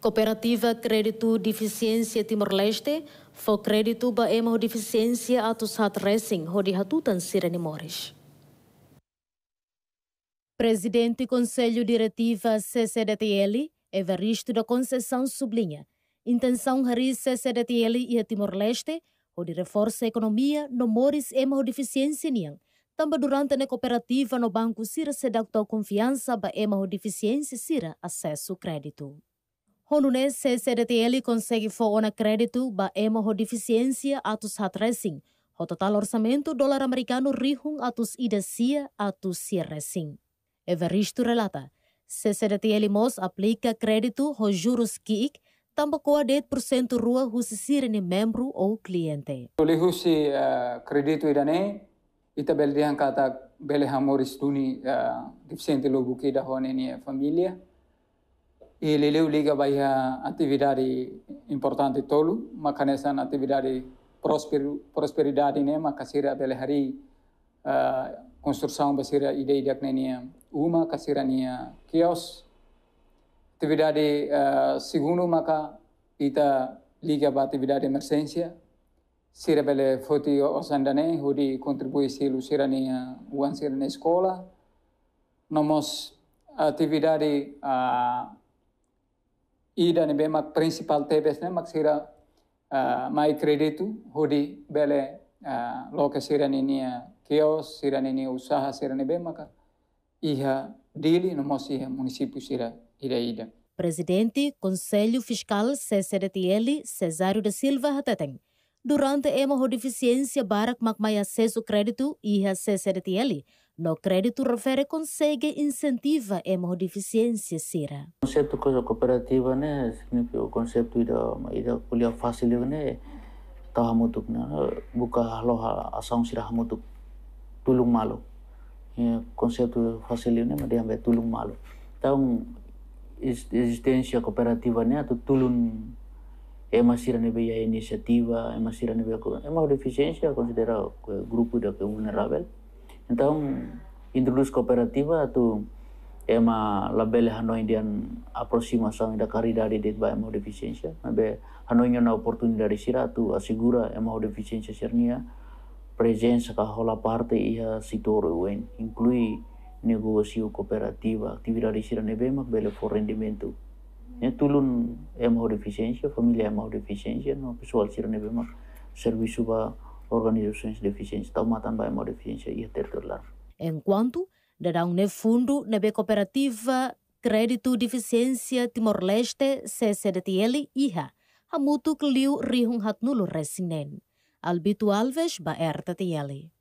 Cooperativa Crédito Deficiência Timor-Leste, foi crédito para baema deficiência atos hat racing, hodi hatutan sirene mores. Presidente do Conselho Diretiva CCDTL, Evaristo da Conceição sublinha, intenção Haris CCDTL e Timor-Leste, hodi reforça a economia no mores emo deficiência niang, também durante a cooperativa no banco Sira Sedacto Confiança para baema deficiência Sira acesso crédito. Rondonense konsegi fo ona kreditu ba emo deficiência atus hatresing. Ho total orsamento dolar americano rihung atus idesia atus racing. Evaristo relata, CCDTL Mos aplica kreditu ho juros kiik koa det porcento rua husi sirene membro ou cliente. Oleh husi uh, idane, ita beldehan kata bele hamoris duni uh, eh, dipsente lobu kida honene família. Y Leleu liga baiha atividade importante tolu, makanesa atividade prosperidade ne makasira bele hari uh, eh, construção basira ide ide nenia uma kasirania kios atividade uh, segundo maka ita liga ba atividade emergência sira bele foti osandane hudi contribui silu sira nia uan sira escola nomos atividade uh, dan be mak principal tebes ne mak sira uh, mai kreditu hudi bele uh, loke sira ninia kios sira ini usaha sira ne be maka iha dili no mosi iha município sira ida ida Presidente Conselho Fiscal CCDTL Cesário da Silva Hateteng. Durante a hodificiência barak makmai acesso crédito iha CCDTL, No crédito, Rovere consegue incentiva a hemodificiência Sira. O conceito coisa cooperativa, né, significa o conceito ida ida kuliah fácil, né, tá a hamutuk, né, buka loha asam sira hamutuk, tulung malo, o é, conceito fácil, né, mas dia tulung malo, Então, existência cooperativa, né, tu tulung é uma sira nível né, iniciativa, é uma sira nível, né, é uma deficiência o grupo da é vulnerável. Então, introduz cooperativa tu é uma labela Hanoi de aproximação da caridade de ba uma deficiência, mas Hanoi na oportunidade sira tu assegura é uma deficiência sernia presença ka hola parte ia sitor uen, inclui negócio cooperativa, atividade sira nebe mak bela for rendimento. Né ya, tulun é uma deficiência, família é ema deficiência, no pessoal sira nebe mak serviço ba organizações deficientes toma também uma deficiência tertular. Enquanto, darão ne fundo na B cooperativa Crédito Deficiência Timor-Leste, CCDTL, IHA, a mutu que liu rihun hatnulu resinen. Albito Alves, ba RTTL.